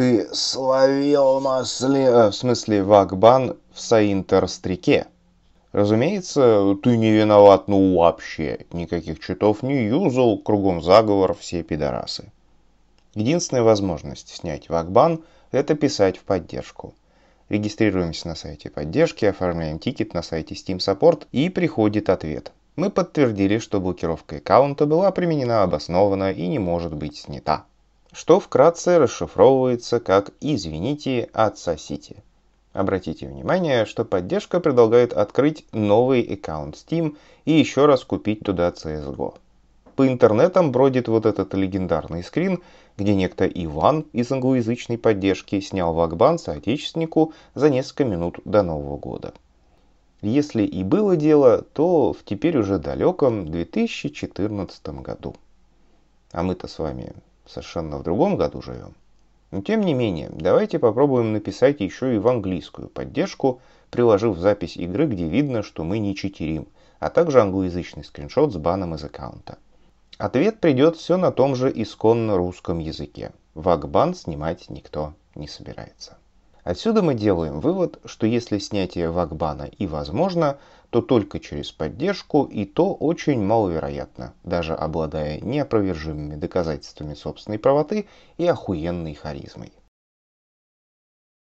ты словил масле...» э, В смысле, Вагбан в Саинтер-стрике. Разумеется, ты не виноват ну вообще. Никаких читов не юзал, кругом заговор, все пидорасы. Единственная возможность снять Вагбан – это писать в поддержку. Регистрируемся на сайте поддержки, оформляем тикет на сайте Steam Support и приходит ответ. Мы подтвердили, что блокировка аккаунта была применена обоснованно и не может быть снята что вкратце расшифровывается как «извините, отсосите». Обратите внимание, что поддержка предлагает открыть новый аккаунт Steam и еще раз купить туда CSGO. По интернетам бродит вот этот легендарный скрин, где некто Иван из англоязычной поддержки снял вакбан соотечественнику за несколько минут до Нового года. Если и было дело, то в теперь уже далеком 2014 году. А мы-то с вами совершенно в другом году живем. Но тем не менее, давайте попробуем написать еще и в английскую поддержку, приложив запись игры, где видно, что мы не читерим, а также англоязычный скриншот с баном из аккаунта. Ответ придет все на том же исконно русском языке. Вагбан снимать никто не собирается. Отсюда мы делаем вывод, что если снятие Вагбана и возможно, то только через поддержку, и то очень маловероятно, даже обладая неопровержимыми доказательствами собственной правоты и охуенной харизмой.